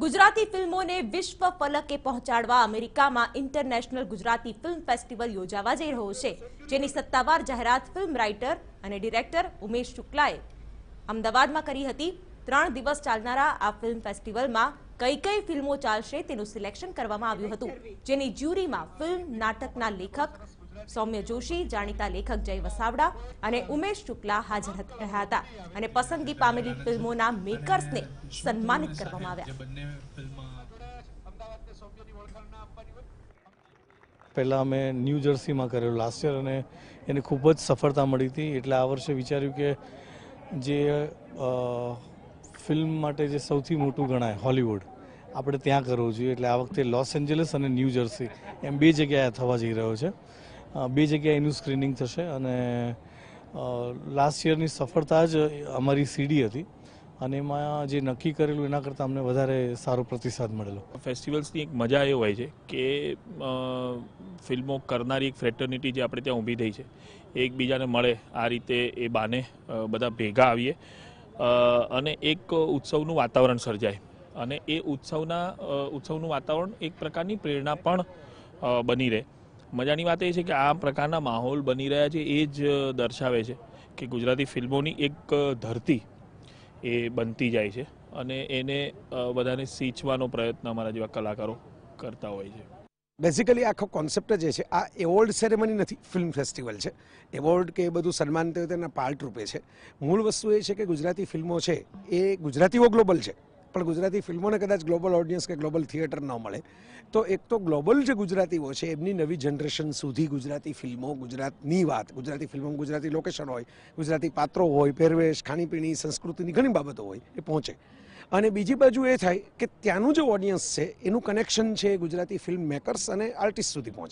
ગુજરાતી ફિલ્મોને વિશ્વ ફલકે પહોંચાડવા અમેરિકામાં ઇન્ટરનેશનલ ગુજરાતી ફિલ્મ ફેસ્ટિવલ યોજાવા જઈ રહ્યો છે જેની સત્તાવાર જાહેરાત ફિલ્મ રાઇટર અને ડિરેક્ટર ઉમેશ શુક્લાએ અમદાવાદમાં કરી હતી ત્રણ દિવસ ચાલનારા આ ફિલ્મ ફેસ્ટિવલમાં કઈ કઈ ફિલ્મો ચાલશે તેનું સિલેક્શન કરવામાં આવ્યું હતું જેની જ્યુરીમાં ફિલ્મ નાટકના લેખક સૌમ્ય જોશી જાણીતા લેખક જય વસાવડા અને ઉમેશ શુક્લા હાજર રહ્યા હતા અને પસંદગી પામેલી ફિલ્મોના મેકર્સને સન્માનિત કરવામાં આવ્યા પહેલાં અમે ન્યૂ જર્સીમાં કરેલું લાસ્ટ યર અને એને ખૂબ જ સફળતા મળી હતી એટલે આ વર્ષે વિચાર્યું કે જે ફિલ્મ માટે જે સૌથી મોટું ગણાય હોલિવૂડ આપણે ત્યાં કરવું જોઈએ એટલે આ વખતે લોસ એન્જલસ અને ન્યૂ જર્સી એમ બે જગ્યાએ થવા જઈ રહ્યો છે બે જગ્યાએ એનું સ્ક્રીનિંગ થશે અને લાસ્ટ યરની સફળતા જ અમારી સીડી હતી અને એમાં જે નક્કી કરેલું એના કરતાં અમને વધારે સારો પ્રતિસાદ મળેલો ફેસ્ટિવલ્સની એક મજા એ હોય છે કે ફિલ્મો કરનારી એક ફ્રેટર્નિટી જે આપણે ત્યાં ઊભી થઈ છે એકબીજાને મળે આ રીતે એ બાને બધા ભેગા આવીએ અને એક ઉત્સવનું વાતાવરણ સર્જાય અને એ ઉત્સવના ઉત્સવનું વાતાવરણ એક પ્રકારની પ્રેરણા પણ બની રહે મજાની વાત એ છે કે આ પ્રકારના માહોલ બની રહ્યા છે એ જ દર્શાવે છે કે ગુજરાતી ફિલ્મોની એક ધરતી એ બનતી જાય છે અને એને બધાને સિંચવાનો પ્રયત્ન અમારા જેવા કલાકારો કરતા હોય છે બેઝિકલી આખો કોન્સેપ્ટ જે છે આ એવોર્ડ સેરેમની નથી ફિલ્મ ફેસ્ટિવલ છે એવોર્ડ કે એ બધું સન્માન થયું તેના પાર્ટ રૂપે છે મૂળ વસ્તુ એ છે કે ગુજરાતી ફિલ્મો છે એ ગુજરાતીઓ ગ્લોબલ છે પણ ગુજરાતી ફિલ્મોને કદાચ ગ્લોબલ ઓડિયન્સ કે ગ્લોબલ થિયેટર ન મળે તો એક તો ગ્લોબલ જે ગુજરાતીઓ છે એમની નવી જનરેશન સુધી ગુજરાતી ફિલ્મો ગુજરાતની વાત ગુજરાતી ફિલ્મો ગુજરાતી લોકેશન હોય ગુજરાતી પાત્રો હોય પહેરવેશ ખાણીપીણી સંસ્કૃતિની ઘણી બાબતો હોય એ પહોંચે અને બીજી બાજુ એ થાય કે ત્યાંનું જે ઓડિયન્સ છે એનું કનેક્શન છે ગુજરાતી ફિલ્મ મેકર્સ અને આર્ટિસ્ટ સુધી પહોંચે